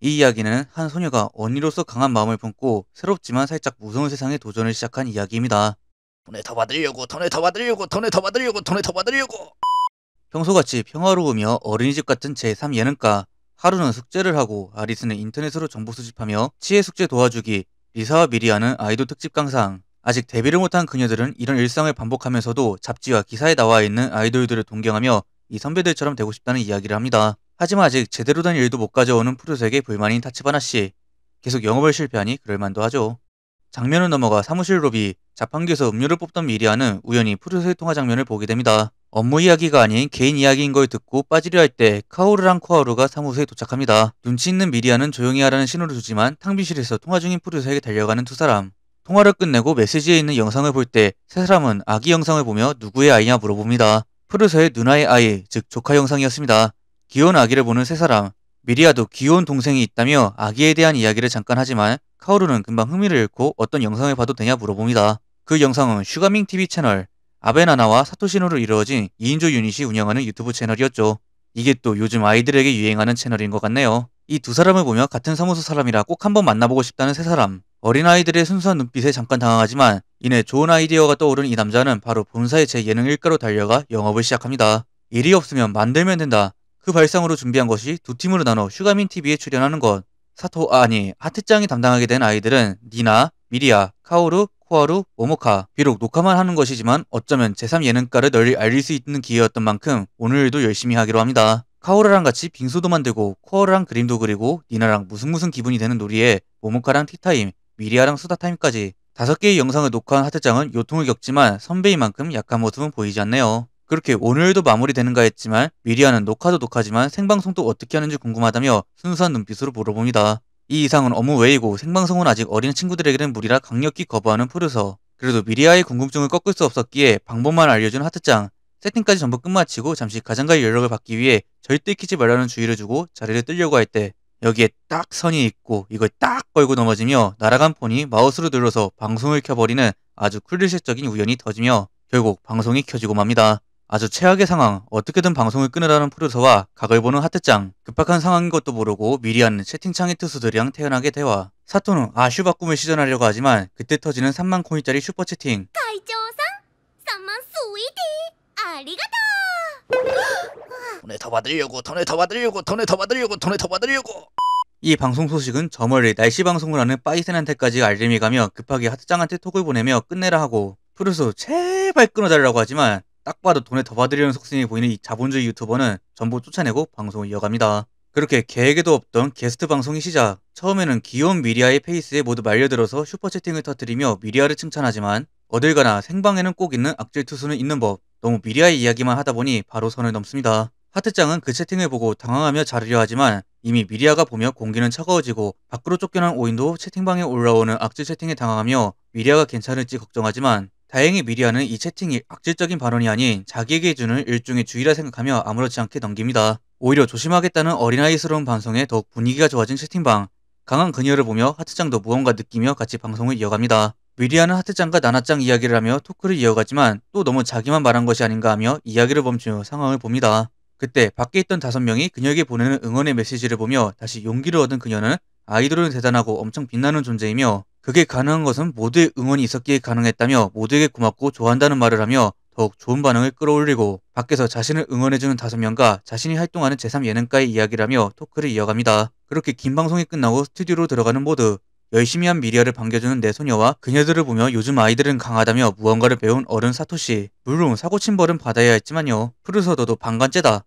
이 이야기는 한 소녀가 언니로서 강한 마음을 품고 새롭지만 살짝 무서운 세상에 도전을 시작한 이야기입니다. 돈을 더 받으려고 돈을 더 받으려고 돈을 더 받으려고 돈을 더 받으려고 평소같이 평화로우며 어린이집 같은 제3 예능가 하루는 숙제를 하고 아리스는 인터넷으로 정보 수집하며 치의 숙제 도와주기 리사와 미리아는 아이돌 특집 강상 아직 데뷔를 못한 그녀들은 이런 일상을 반복하면서도 잡지와 기사에 나와 있는 아이돌들을 동경하며 이 선배들처럼 되고 싶다는 이야기를 합니다. 하지만 아직 제대로 된 일도 못 가져오는 푸르색의 불만인 타치바나 씨. 계속 영업을 실패하니 그럴만도 하죠. 장면을 넘어가 사무실 로비, 자판기에서 음료를 뽑던 미리아는 우연히 푸르색 통화 장면을 보게 됩니다. 업무 이야기가 아닌 개인 이야기인 걸 듣고 빠지려 할 때 카오르랑 코하루가 사무소에 도착합니다. 눈치 있는 미리아는 조용히 하라는 신호를 주지만 탕비실에서 통화 중인 푸르색에 달려가는 두 사람. 통화를 끝내고 메시지에 있는 영상을 볼 때 세 사람은 아기 영상을 보며 누구의 아이냐 물어봅니다. 푸르세의 누나의 아이, 즉 조카 영상이었습니다. 귀여운 아기를 보는 세 사람, 미리아도 귀여운 동생이 있다며 아기에 대한 이야기를 잠깐 하지만 카오루는 금방 흥미를 잃고 어떤 영상을 봐도 되냐 물어봅니다. 그 영상은 슈가밍 TV 채널 아베나나와 사토시노로 이루어진 2인조 유닛이 운영하는 유튜브 채널이었죠. 이게 또 요즘 아이들에게 유행하는 채널인 것 같네요. 이 두 사람을 보며 같은 사무소 사람이라 꼭 한번 만나보고 싶다는 세 사람. 어린아이들의 순수한 눈빛에 잠깐 당황하지만 이내 좋은 아이디어가 떠오른 이 남자는 바로 본사의 제 예능 일가로 달려가 영업을 시작합니다. 일이 없으면 만들면 된다. 그 발상으로 준비한 것이 두 팀으로 나눠 슈가민 TV에 출연하는 것. 사토 아, 아니 하트짱이 담당하게 된 아이들은 니나, 미리아, 카오루, 코아루, 오모카 비록 녹화만 하는 것이지만 어쩌면 제3 예능가를 널리 알릴 수 있는 기회였던 만큼 오늘도 열심히 하기로 합니다. 카오르랑 같이 빙수도 만들고 코어랑 그림도 그리고 니나랑 무슨 무슨 기분이 되는 놀이에 모모카랑 티타임, 미리아랑 수다타임까지 다섯 개의 영상을 녹화한 하트짱은 요통을 겪지만 선배인 만큼 약한 모습은 보이지 않네요. 그렇게 오늘도 마무리되는가 했지만 미리 하는 녹화도 녹화지만 생방송도 어떻게 하는지 궁금하다며 순수한 눈빛으로 물어봅니다. 이 이상은 업무외이고 생방송은 아직 어린 친구들에게는 무리라 강력히 거부하는 프루서. 그래도 미리아의 궁금증을 꺾을 수 없었기에 방법만 알려준 하트짱. 세팅까지 전부 끝마치고 잠시 가장가의 연락을 받기 위해 절대 키지 말라는 주의를 주고 자리를 뜨려고 할 때 여기에 딱 선이 있고 이걸 딱 걸고 넘어지며 날아간 폰이 마우스로 눌러서 방송을 켜버리는 아주 쿨리셰적인 우연이 터지며 결국 방송이 켜지고 맙니다. 아주 최악의 상황, 어떻게든 방송을 끊으라는 프로서와 듀 각을 보는 하트짱, 급박한 상황인 것도 모르고 미리 하는 채팅창의 투수들이랑 태연하게 대화. 사토는 아슈 바꿈을 시전하려고 하지만 그때 터지는 3만 코인짜리 슈퍼 채팅. 가이조상 3만 스위디 아리가다. 돈을 더 받으려고, 돈을 더 받으려고, 돈을 더 받으려고, 돈을 더 받으려고. 이 방송 소식은 저 멀리 날씨 방송을 하는 빠이센한테까지 알림이 가며 급하게 하트짱한테 톡을 보내며 끝내라 하고 프로듀서 제발 끊어달라고 하지만 딱 봐도 돈에 더 받으려는 속성이 보이는 이 자본주의 유튜버는 전부 쫓아내고 방송을 이어갑니다. 그렇게 계획에도 없던 게스트 방송이 시작. 처음에는 귀여운 미리아의 페이스에 모두 말려들어서 슈퍼채팅을 터뜨리며 미리아를 칭찬하지만 어딜 가나 생방에는 꼭 있는 악질 투수는 있는 법. 너무 미리아의 이야기만 하다 보니 바로 선을 넘습니다. 하트짱은 그 채팅을 보고 당황하며 자르려 하지만 이미 미리아가 보며 공기는 차가워지고 밖으로 쫓겨난 오인도 채팅방에 올라오는 악질 채팅에 당황하며 미리아가 괜찮을지 걱정하지만 다행히 미리아는 이 채팅이 악질적인 발언이 아닌 자기에게 주는 일종의 주의라 생각하며 아무렇지 않게 넘깁니다. 오히려 조심하겠다는 어린아이스러운 방송에 더욱 분위기가 좋아진 채팅방. 강한 그녀를 보며 하트짱도 무언가 느끼며 같이 방송을 이어갑니다. 미리아는 하트짱과 나나짱 이야기를 하며 토크를 이어가지만 또 너무 자기만 말한 것이 아닌가 하며 이야기를 멈추며 상황을 봅니다. 그때 밖에 있던 다섯 명이 그녀에게 보내는 응원의 메시지를 보며 다시 용기를 얻은 그녀는 아이돌은 대단하고 엄청 빛나는 존재이며 그게 가능한 것은 모두의 응원이 있었기에 가능했다며 모두에게 고맙고 좋아한다는 말을 하며 더욱 좋은 반응을 끌어올리고 밖에서 자신을 응원해주는 다섯 명과 자신이 활동하는 제3예능가의 이야기라며 토크를 이어갑니다. 그렇게 긴 방송이 끝나고 스튜디오로 들어가는 모두 열심히 한미디어를 반겨주는 내 소녀와 그녀들을 보며 요즘 아이들은 강하다며 무언가를 배운 어른 사토시 물론 사고친 벌은 받아야 했지만요. 푸르서도도 반간째다.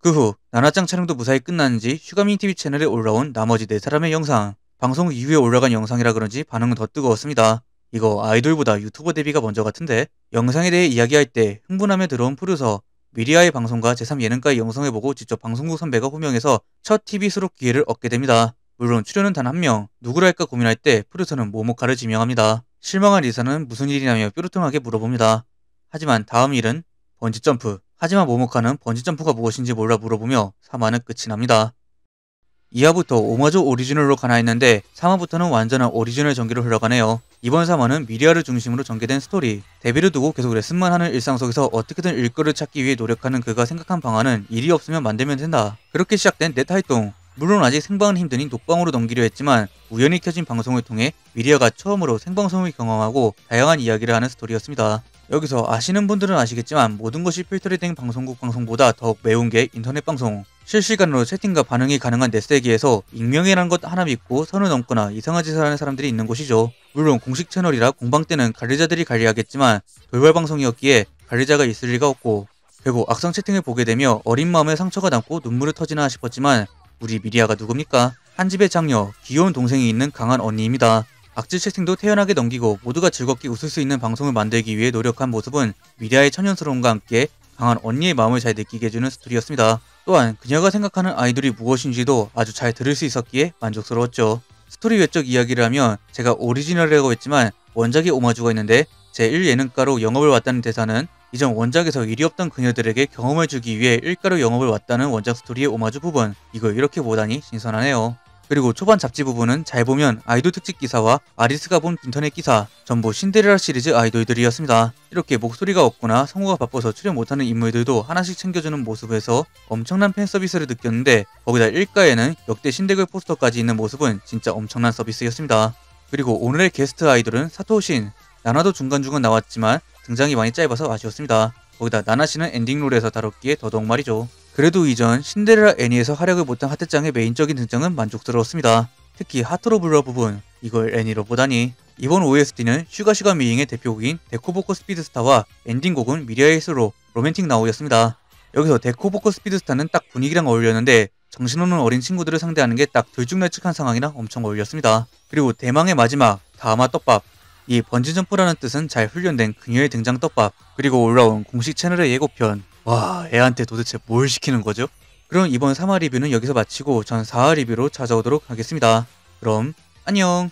그후 나나짱 촬영도 무사히 끝난 지 슈가민 TV 채널에 올라온 나머지 네 사람의 영상 방송 이후에 올라간 영상이라 그런지 반응은 더 뜨거웠습니다. 이거 아이돌보다 유튜버 데뷔가 먼저 같은데 영상에 대해 이야기할 때흥분함에 들어온 프루서 미리아의 방송과 제3예능가의영상을보고 직접 방송국 선배가 호명해서 첫 TV 수록 기회를 얻게 됩니다. 물론 출연은 단 한 명, 누구랄까 고민할 때 프루서는 모모카를 지명합니다. 실망한 리사는 무슨 일이냐며 뾰루통하게 물어봅니다. 하지만 다음 일은 번지점프. 하지만 모모카는 번지점프가 무엇인지 몰라 물어보며 사마는 끝이 납니다. 이하부터 오마주 오리지널로 가나했는데 사마부터는 완전한 오리지널 전기로 흘러가네요. 이번 사마는 미리아를 중심으로 전개된 스토리, 데뷔를 두고 계속 레슨만 하는 일상 속에서 어떻게든 일거를 찾기 위해 노력하는 그가 생각한 방안은 일이 없으면 만들면 된다. 그렇게 시작된 네타이동. 물론 아직 생방은 힘드니 녹방으로 넘기려 했지만 우연히 켜진 방송을 통해 미리아가 처음으로 생방송을 경험하고 다양한 이야기를 하는 스토리였습니다. 여기서 아시는 분들은 아시겠지만 모든 것이 필터링된 방송국 방송보다 더욱 매운 게 인터넷 방송. 실시간으로 채팅과 반응이 가능한 넷세기에서 익명이라는 것 하나 믿고 선을 넘거나 이상한 짓을 하는 사람들이 있는 곳이죠. 물론 공식 채널이라 공방 때는 관리자들이 관리하겠지만 돌발 방송이었기에 관리자가 있을 리가 없고 결국 악성 채팅을 보게 되며 어린 마음에 상처가 남고 눈물을 터지나 싶었지만 우리 미리아가 누굽니까? 한 집의 장녀, 귀여운 동생이 있는 강한 언니입니다. 악질 채팅도 태연하게 넘기고 모두가 즐겁게 웃을 수 있는 방송을 만들기 위해 노력한 모습은 미디아의 천연스러움과 함께 강한 언니의 마음을 잘 느끼게 해주는 스토리였습니다. 또한 그녀가 생각하는 아이돌이 무엇인지도 아주 잘 들을 수 있었기에 만족스러웠죠. 스토리 외적 이야기를 하면 제가 오리지널이라고 했지만 원작의 오마주가 있는데 제1예능가로 영업을 왔다는 대사는 이전 원작에서 일이 없던 그녀들에게 경험을 주기 위해 일가로 영업을 왔다는 원작 스토리의 오마주 부분 이걸 이렇게 보다니 신선하네요. 그리고 초반 잡지 부분은 잘 보면 아이돌 특집 기사와 아리스가 본 인터넷 기사 전부 신데렐라 시리즈 아이돌들이었습니다. 이렇게 목소리가 없거나 성우가 바빠서 출연 못하는 인물들도 하나씩 챙겨주는 모습에서 엄청난 팬 서비스를 느꼈는데 거기다 1가에는 역대 신데글 포스터까지 있는 모습은 진짜 엄청난 서비스였습니다. 그리고 오늘의 게스트 아이돌은 사토신, 나나도 중간중간 나왔지만 등장이 많이 짧아서 아쉬웠습니다. 거기다 나나씨는 엔딩 롤에서 다뤘기에 더더욱 말이죠. 그래도 이전 신데렐라 애니에서 활약을 못한 하트짱의 메인적인 등장은 만족스러웠습니다. 특히 하트로 블러 부분, 이걸 애니로 보다니. 이번 OST는 슈가시가 미잉의 대표곡인 데코보코 스피드스타와 엔딩곡은 미리아의 스로 로맨틱 나오였습니다 여기서 데코보코 스피드스타는 딱 분위기랑 어울렸는데 정신없는 어린 친구들을 상대하는 게 딱 들쭉날쭉한 상황이랑 엄청 어울렸습니다. 그리고 대망의 마지막 다마 떡밥 이 번지점프라는 뜻은 잘 훈련된 그녀의 등장 떡밥 그리고 올라온 공식 채널의 예고편 와, 애한테 도대체 뭘 시키는 거죠? 그럼 이번 3화 리뷰는 여기서 마치고 전 4화 리뷰로 찾아오도록 하겠습니다. 그럼 안녕!